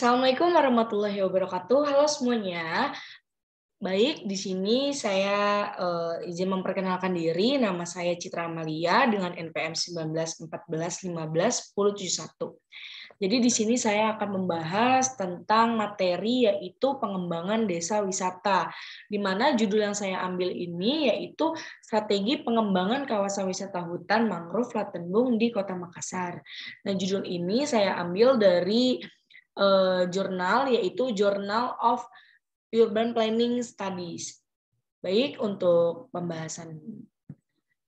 Assalamualaikum warahmatullahi wabarakatuh. Halo semuanya. Baik, di sini saya uh, izin memperkenalkan diri. Nama saya Citra Amalia dengan NPM 1914151071. Jadi di sini saya akan membahas tentang materi yaitu pengembangan desa wisata. Di mana judul yang saya ambil ini yaitu strategi pengembangan kawasan wisata hutan mangrove Latenbung di Kota Makassar. Nah, judul ini saya ambil dari Eh, jurnal yaitu Journal of Urban Planning Studies. Baik untuk pembahasan.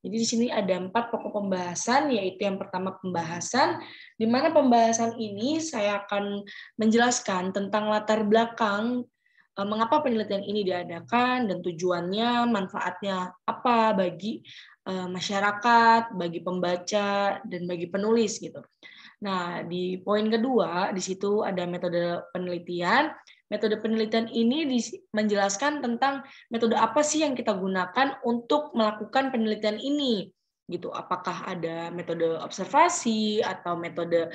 Jadi di sini ada empat pokok pembahasan, yaitu yang pertama pembahasan, di mana pembahasan ini saya akan menjelaskan tentang latar belakang eh, mengapa penelitian ini diadakan dan tujuannya, manfaatnya apa bagi eh, masyarakat, bagi pembaca dan bagi penulis gitu. Nah, di poin kedua, di situ ada metode penelitian. Metode penelitian ini menjelaskan tentang metode apa sih yang kita gunakan untuk melakukan penelitian ini. Gitu, apakah ada metode observasi atau metode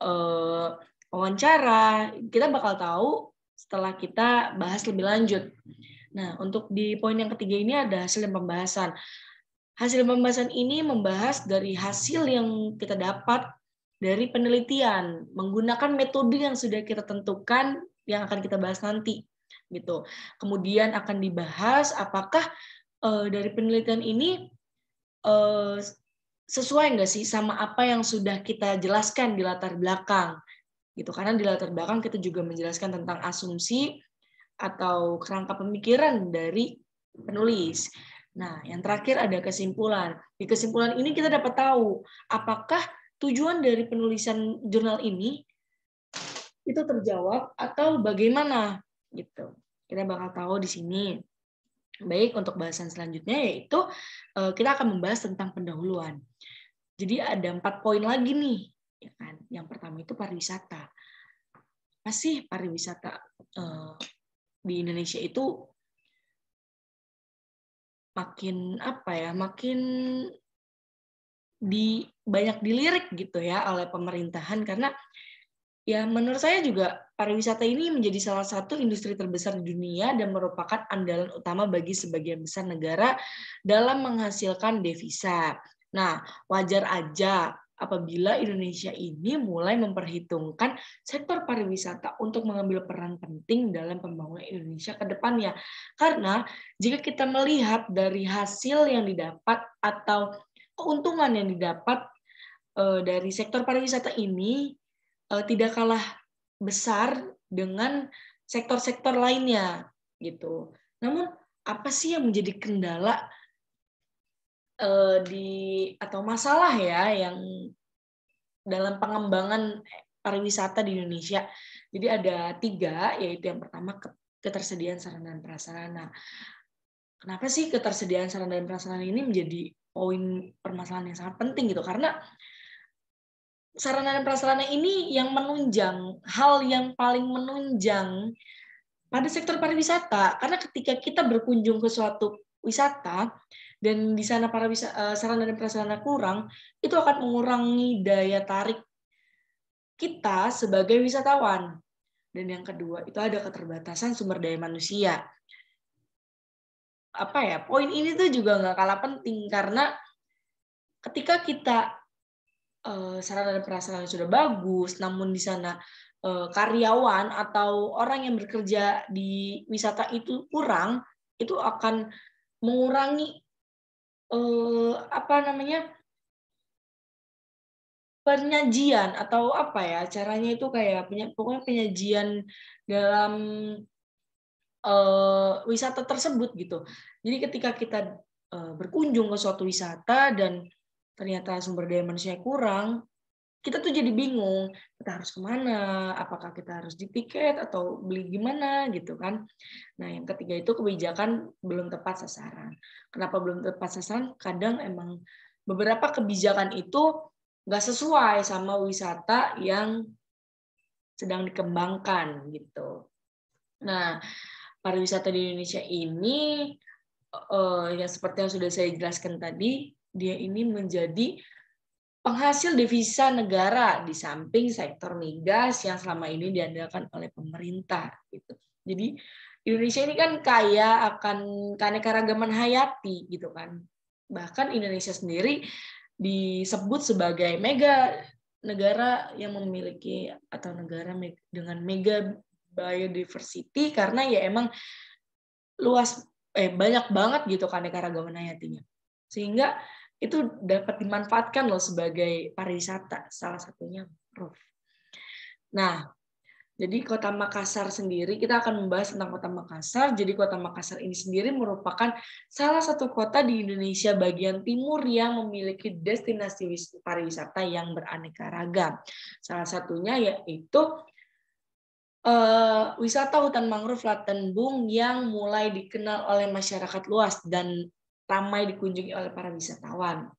eh, wawancara? Kita bakal tahu setelah kita bahas lebih lanjut. Nah, untuk di poin yang ketiga ini ada hasil pembahasan. Hasil pembahasan ini membahas dari hasil yang kita dapat dari penelitian menggunakan metode yang sudah kita tentukan yang akan kita bahas nanti gitu. Kemudian akan dibahas apakah uh, dari penelitian ini uh, sesuai nggak sih sama apa yang sudah kita jelaskan di latar belakang gitu karena di latar belakang kita juga menjelaskan tentang asumsi atau kerangka pemikiran dari penulis. Nah, yang terakhir ada kesimpulan. Di kesimpulan ini kita dapat tahu apakah tujuan dari penulisan jurnal ini itu terjawab atau bagaimana gitu. Kita bakal tahu di sini. Baik, untuk bahasan selanjutnya yaitu eh, kita akan membahas tentang pendahuluan. Jadi ada empat poin lagi nih, ya kan? Yang pertama itu pariwisata. Apa sih pariwisata eh, di Indonesia itu makin apa ya? Makin di banyak dilirik gitu ya oleh pemerintahan karena ya menurut saya juga pariwisata ini menjadi salah satu industri terbesar di dunia dan merupakan andalan utama bagi sebagian besar negara dalam menghasilkan devisa. Nah, wajar aja apabila Indonesia ini mulai memperhitungkan sektor pariwisata untuk mengambil peran penting dalam pembangunan Indonesia ke depannya. Karena jika kita melihat dari hasil yang didapat atau keuntungan yang didapat eh, dari sektor pariwisata ini eh, tidak kalah besar dengan sektor-sektor lainnya gitu. Namun apa sih yang menjadi kendala eh, di atau masalah ya yang dalam pengembangan pariwisata di Indonesia. Jadi ada tiga, yaitu yang pertama ketersediaan sarana dan prasarana. Kenapa sih ketersediaan sarana dan prasarana ini menjadi poin permasalahan yang sangat penting gitu karena sarana dan prasarana ini yang menunjang hal yang paling menunjang pada sektor pariwisata karena ketika kita berkunjung ke suatu wisata dan di sana para wisata, eh, sarana dan prasarana kurang itu akan mengurangi daya tarik kita sebagai wisatawan dan yang kedua itu ada keterbatasan sumber daya manusia apa ya poin ini tuh juga nggak kalah penting karena ketika kita uh, sarana dan prasarana sudah bagus, namun di sana uh, karyawan atau orang yang bekerja di wisata itu kurang, itu akan mengurangi uh, apa namanya penyajian atau apa ya caranya itu kayak pokoknya penyajian dalam uh, wisata tersebut gitu. Jadi ketika kita uh, berkunjung ke suatu wisata dan ternyata sumber daya manusia kurang, kita tuh jadi bingung kita harus kemana, apakah kita harus di tiket atau beli gimana gitu kan. Nah yang ketiga itu kebijakan belum tepat sasaran. Kenapa belum tepat sasaran? Kadang emang beberapa kebijakan itu nggak sesuai sama wisata yang sedang dikembangkan gitu. Nah, pariwisata di Indonesia ini uh, ya seperti yang sudah saya jelaskan tadi dia ini menjadi penghasil devisa negara di samping sektor migas yang selama ini diandalkan oleh pemerintah gitu. Jadi Indonesia ini kan kaya akan keanekaragaman hayati gitu kan. Bahkan Indonesia sendiri disebut sebagai mega negara yang memiliki atau negara dengan mega biodiversity karena ya emang luas eh banyak banget gitu keanekaragaman hayatinya. Sehingga itu dapat dimanfaatkan loh sebagai pariwisata, salah satunya Nah, jadi kota Makassar sendiri, kita akan membahas tentang kota Makassar. Jadi kota Makassar ini sendiri merupakan salah satu kota di Indonesia bagian timur yang memiliki destinasi pariwisata yang beraneka ragam. Salah satunya yaitu uh, wisata hutan mangrove Latenbung yang mulai dikenal oleh masyarakat luas dan ramai dikunjungi oleh para wisatawan.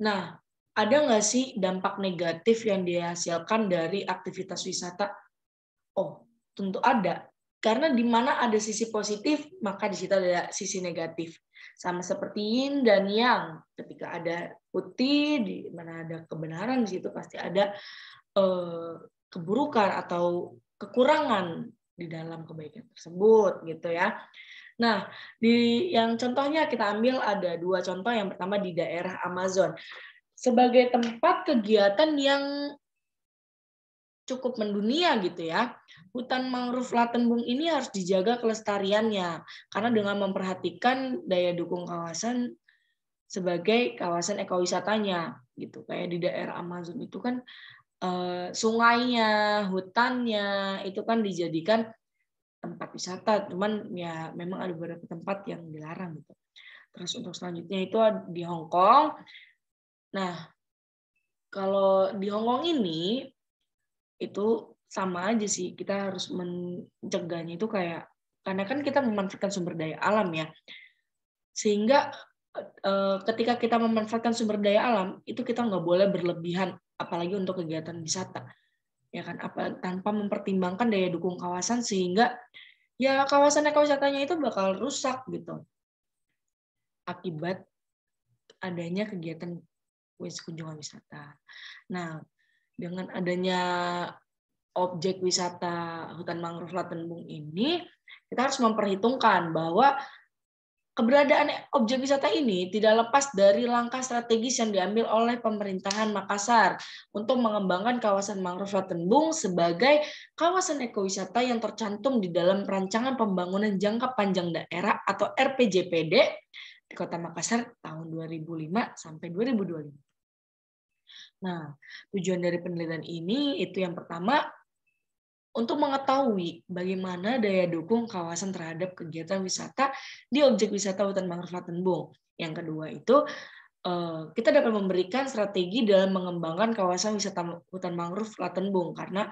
Nah, ada nggak sih dampak negatif yang dihasilkan dari aktivitas wisata? Oh, tentu ada. Karena di mana ada sisi positif, maka di situ ada sisi negatif. Sama seperti yin dan yang. Ketika ada putih, di mana ada kebenaran, di situ pasti ada eh, keburukan atau kekurangan di dalam kebaikan tersebut gitu ya. Nah, di yang contohnya kita ambil ada dua contoh. Yang pertama di daerah Amazon sebagai tempat kegiatan yang cukup mendunia gitu ya. Hutan mangrove Latenbung ini harus dijaga kelestariannya karena dengan memperhatikan daya dukung kawasan sebagai kawasan ekowisatanya gitu. Kayak di daerah Amazon itu kan Eh, sungainya, hutannya itu kan dijadikan tempat wisata. Cuman ya memang ada beberapa tempat yang dilarang gitu. Terus untuk selanjutnya itu di Hong Kong. Nah, kalau di Hong Kong ini itu sama aja sih kita harus mencegahnya itu kayak karena kan kita memanfaatkan sumber daya alam ya. Sehingga Eh, ketika kita memanfaatkan sumber daya alam itu kita nggak boleh berlebihan apalagi untuk kegiatan wisata ya kan apa tanpa mempertimbangkan daya dukung kawasan sehingga ya kawasan ekowisatanya itu bakal rusak gitu akibat adanya kegiatan kunjungan wisata. Nah, dengan adanya objek wisata hutan mangrove Latenbung ini, kita harus memperhitungkan bahwa Keberadaan objek wisata ini tidak lepas dari langkah strategis yang diambil oleh pemerintahan Makassar untuk mengembangkan kawasan mangrove Latenbung sebagai kawasan ekowisata yang tercantum di dalam rancangan pembangunan jangka panjang daerah atau RPJPD di Kota Makassar tahun 2005 sampai 2025. Nah, tujuan dari penelitian ini itu yang pertama untuk mengetahui bagaimana daya dukung kawasan terhadap kegiatan wisata di objek wisata hutan mangrove Latenbung. Yang kedua itu eh, kita dapat memberikan strategi dalam mengembangkan kawasan wisata hutan mangrove Latenbung karena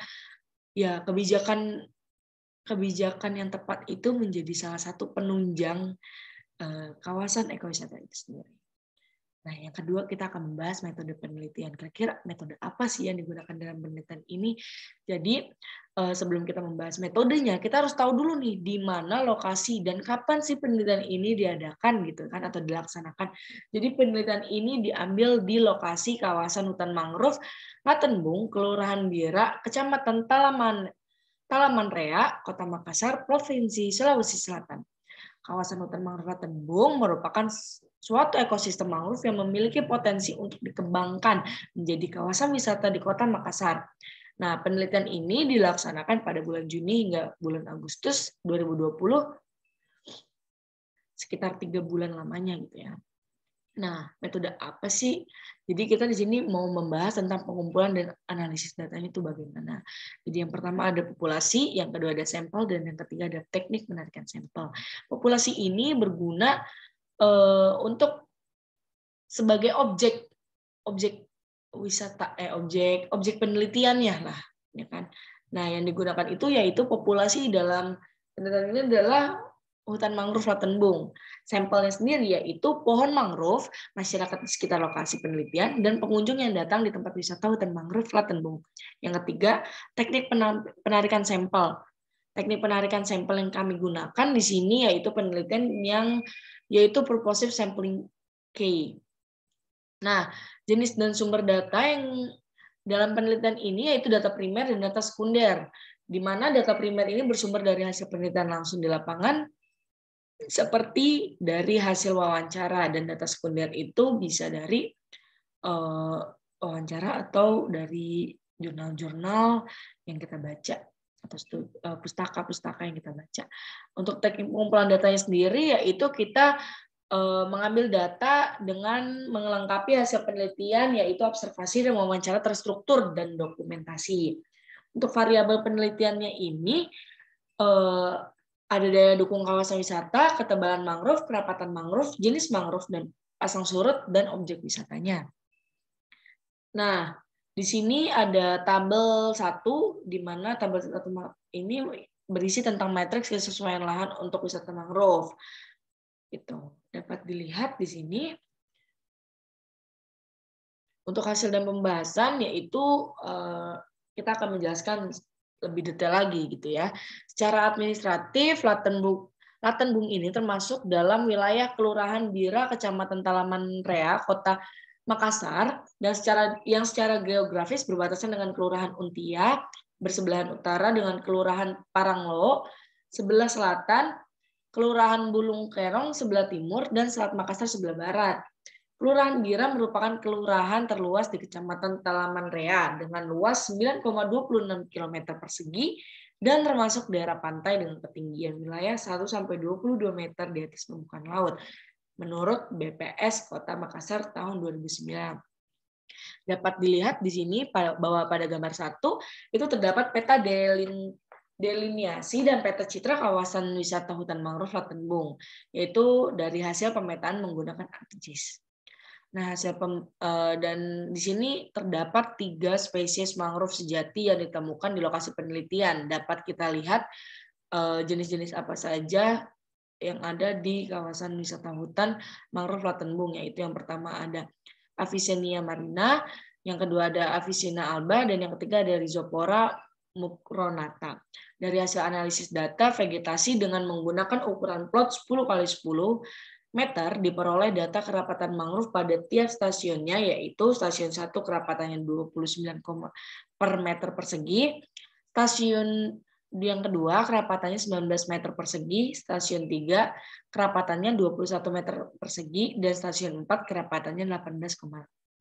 ya kebijakan kebijakan yang tepat itu menjadi salah satu penunjang eh, kawasan ekowisata itu sendiri. Nah, yang kedua kita akan membahas metode penelitian. Kira-kira metode apa sih yang digunakan dalam penelitian ini? Jadi, eh, sebelum kita membahas metodenya, kita harus tahu dulu nih di mana lokasi dan kapan sih penelitian ini diadakan gitu kan atau dilaksanakan. Jadi, penelitian ini diambil di lokasi kawasan hutan mangrove Ngatenbung, Kelurahan Biera, Kecamatan Talaman Talaman Rea, Kota Makassar, Provinsi Sulawesi Selatan. Kawasan hutan mangrove Tembung merupakan suatu ekosistem mangrove yang memiliki potensi untuk dikembangkan menjadi kawasan wisata di kota Makassar. Nah, penelitian ini dilaksanakan pada bulan Juni hingga bulan Agustus 2020, sekitar tiga bulan lamanya gitu ya. Nah, metode apa sih? Jadi kita di sini mau membahas tentang pengumpulan dan analisis datanya itu bagaimana. Jadi yang pertama ada populasi, yang kedua ada sampel, dan yang ketiga ada teknik menarikan sampel. Populasi ini berguna uh, untuk sebagai objek objek wisata eh objek objek penelitiannya lah ya kan nah yang digunakan itu yaitu populasi dalam penelitian ini adalah hutan mangrove Latenbung. Sampelnya sendiri yaitu pohon mangrove, masyarakat di sekitar lokasi penelitian, dan pengunjung yang datang di tempat wisata hutan mangrove Latenbung. Yang ketiga, teknik penarikan sampel. Teknik penarikan sampel yang kami gunakan di sini yaitu penelitian yang yaitu purposive sampling K. Nah, jenis dan sumber data yang dalam penelitian ini yaitu data primer dan data sekunder, di mana data primer ini bersumber dari hasil penelitian langsung di lapangan, seperti dari hasil wawancara, dan data sekunder itu bisa dari uh, wawancara atau dari jurnal-jurnal yang kita baca atau eh, pustaka-pustaka yang kita baca. Untuk teknik pengumpulan datanya sendiri yaitu kita eh, mengambil data dengan mengelengkapi hasil penelitian yaitu observasi dan wawancara terstruktur dan dokumentasi. Untuk variabel penelitiannya ini eh, ada daya dukung kawasan wisata, ketebalan mangrove, kerapatan mangrove, jenis mangrove dan pasang surut dan objek wisatanya. Nah, di sini ada tabel 1 di mana tabel 1 ini berisi tentang matriks kesesuaian lahan untuk wisata mangrove. Itu dapat dilihat di sini. Untuk hasil dan pembahasan yaitu eh, kita akan menjelaskan lebih detail lagi gitu ya. Secara administratif latenbung Latenbung ini termasuk dalam wilayah Kelurahan Bira, Kecamatan Talaman Rea, Kota Makassar dan secara yang secara geografis berbatasan dengan Kelurahan Untia, bersebelahan utara dengan Kelurahan Paranglo, sebelah selatan, Kelurahan Bulung Kerong sebelah timur dan Selat Makassar sebelah barat. Kelurahan Gira merupakan kelurahan terluas di Kecamatan Talaman Rea dengan luas 9,26 km persegi dan termasuk daerah pantai dengan ketinggian wilayah 1 sampai 22 meter di atas permukaan laut menurut BPS Kota Makassar tahun 2009. Dapat dilihat di sini bahwa pada gambar satu itu terdapat peta delin, deliniasi dan peta citra kawasan wisata hutan mangrove Latenbung, yaitu dari hasil pemetaan menggunakan ArcGIS. Nah, hasil pem, eh, dan di sini terdapat tiga spesies mangrove sejati yang ditemukan di lokasi penelitian. Dapat kita lihat eh, jenis-jenis apa saja yang ada di kawasan wisata hutan mangrove Latenbung yaitu yang pertama ada Avicennia marina, yang kedua ada Avicenna alba dan yang ketiga ada rizopora mucronata. Dari hasil analisis data vegetasi dengan menggunakan ukuran plot 10 kali 10 meter diperoleh data kerapatan mangrove pada tiap stasiunnya yaitu stasiun 1 kerapatannya 29, per meter persegi, stasiun yang kedua, kerapatannya 19 meter persegi, stasiun 3 kerapatannya 21 meter persegi, dan stasiun 4 kerapatannya 18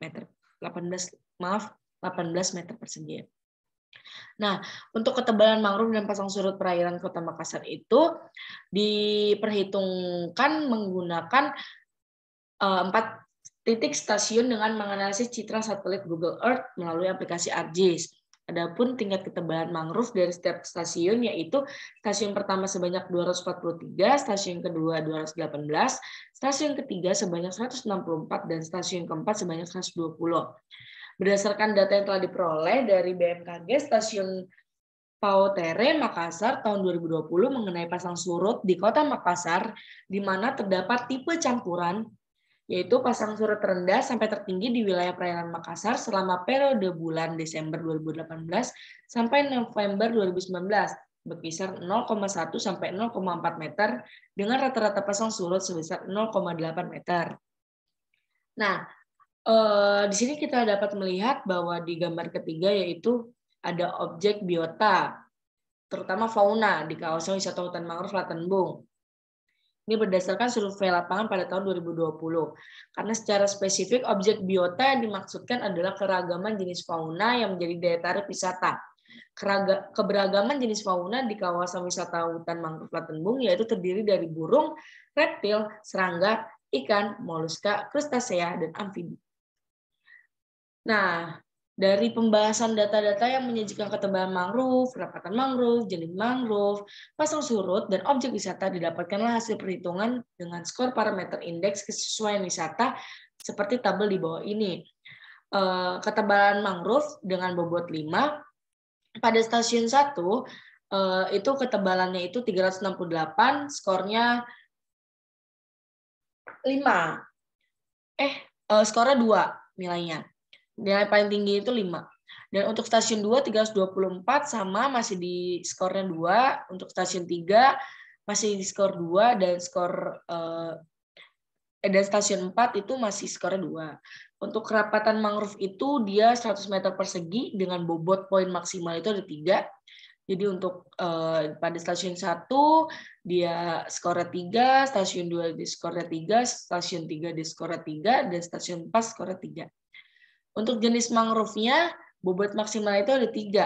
meter 18 maaf 18 meter persegi. Nah, untuk ketebalan mangrove dan pasang surut perairan Kota Makassar itu diperhitungkan menggunakan eh, empat titik stasiun dengan menganalisis citra satelit Google Earth melalui aplikasi ArcGIS. Adapun tingkat ketebalan mangrove dari setiap stasiun yaitu stasiun pertama sebanyak 243, stasiun kedua 218, stasiun ketiga sebanyak 164 dan stasiun keempat sebanyak 120. Berdasarkan data yang telah diperoleh dari BMKG, stasiun Pautere Makassar tahun 2020 mengenai pasang surut di kota Makassar di mana terdapat tipe campuran yaitu pasang surut rendah sampai tertinggi di wilayah perairan Makassar selama periode bulan Desember 2018 sampai November 2019 berkisar 0,1 sampai 0,4 meter dengan rata-rata pasang surut sebesar 0,8 meter. Nah, eh, di sini kita dapat melihat bahwa di gambar ketiga yaitu ada objek biota, terutama fauna di kawasan wisata hutan mangrove Latenbung. Ini berdasarkan survei lapangan pada tahun 2020. Karena secara spesifik, objek biota yang dimaksudkan adalah keragaman jenis fauna yang menjadi daya tarik wisata. Keraga, keberagaman jenis fauna di kawasan wisata hutan mangrove Latenbung yaitu terdiri dari burung, reptil, serangga, ikan, moluska, krustasea, dan amfibi. Nah, dari pembahasan data-data yang menyajikan ketebalan mangrove, rapatan mangrove, jenis mangrove, pasang surut, dan objek wisata didapatkanlah hasil perhitungan dengan skor parameter indeks kesesuaian wisata seperti tabel di bawah ini. Eh, ketebalan mangrove dengan bobot 5, pada stasiun 1 eh, itu ketebalannya itu 368, skornya 5. Eh, eh, skornya 2 nilainya nilai paling tinggi itu 5. Dan untuk stasiun 2 324 sama masih di skornya 2, untuk stasiun 3 masih di skor 2 dan skor eh, eh dan stasiun 4 itu masih skornya 2. Untuk kerapatan mangrove itu dia 100 meter persegi dengan bobot poin maksimal itu ada 3. Jadi untuk eh, pada stasiun 1 dia skornya 3, stasiun 2 di skornya 3, stasiun 3 di skornya 3 dan stasiun 4 skornya 3. Untuk jenis mangrovenya, bobot maksimal itu ada tiga.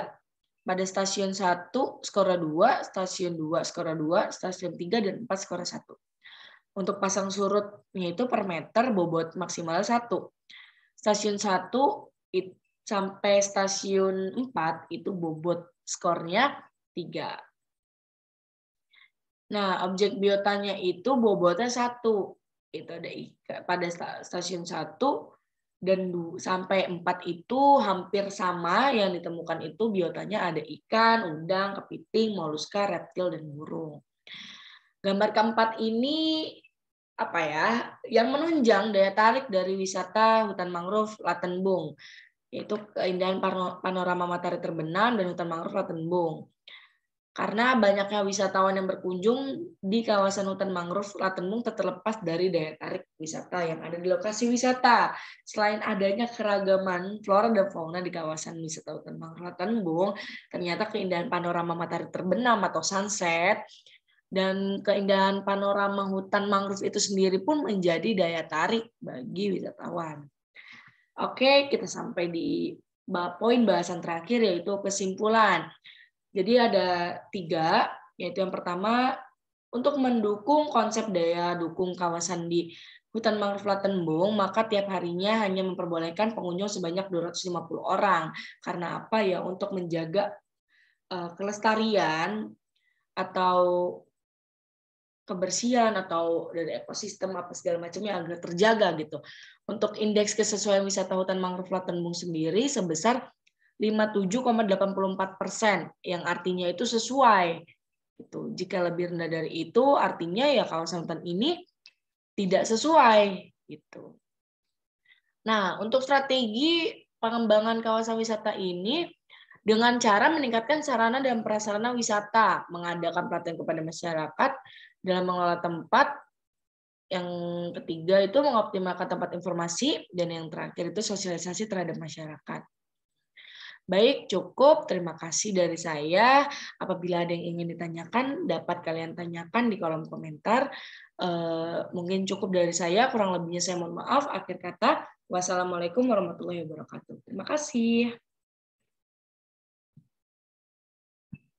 Pada stasiun 1, skor 2, stasiun 2, skor 2, stasiun 3, dan 4, skor 1. Untuk pasang surutnya itu per meter, bobot maksimal 1. Stasiun 1 it, sampai stasiun 4 itu bobot skornya 3. Nah, objek biotanya itu bobotnya 1. Itu ada pada stasiun 1, dan sampai empat itu hampir sama yang ditemukan itu biotanya ada ikan, udang, kepiting, moluska, reptil dan burung. Gambar keempat ini apa ya yang menunjang daya tarik dari wisata hutan mangrove Latenbung yaitu keindahan panorama matahari terbenam dan hutan mangrove Latenbung karena banyaknya wisatawan yang berkunjung di kawasan hutan mangrove Latenbung terlepas dari daya tarik wisata yang ada di lokasi wisata. Selain adanya keragaman flora dan fauna di kawasan wisata hutan mangrove Latenbung, ternyata keindahan panorama matahari terbenam atau sunset dan keindahan panorama hutan mangrove itu sendiri pun menjadi daya tarik bagi wisatawan. Oke, kita sampai di poin bahasan terakhir yaitu kesimpulan. Jadi ada tiga, yaitu yang pertama untuk mendukung konsep daya dukung kawasan di hutan mangrove Latenbung, maka tiap harinya hanya memperbolehkan pengunjung sebanyak 250 orang. Karena apa ya? Untuk menjaga eh, kelestarian atau kebersihan atau dari ekosistem apa segala macamnya agar terjaga gitu. Untuk indeks kesesuaian wisata hutan mangrove Latenbung sendiri sebesar 57,84 persen, yang artinya itu sesuai. Itu jika lebih rendah dari itu, artinya ya kawasan hutan ini tidak sesuai. itu. Nah, untuk strategi pengembangan kawasan wisata ini dengan cara meningkatkan sarana dan prasarana wisata, mengadakan pelatihan kepada masyarakat dalam mengelola tempat. Yang ketiga itu mengoptimalkan tempat informasi dan yang terakhir itu sosialisasi terhadap masyarakat. Baik, cukup. Terima kasih dari saya. Apabila ada yang ingin ditanyakan, dapat kalian tanyakan di kolom komentar. E, mungkin cukup dari saya. Kurang lebihnya saya mohon maaf. Akhir kata, wassalamualaikum warahmatullahi wabarakatuh. Terima kasih.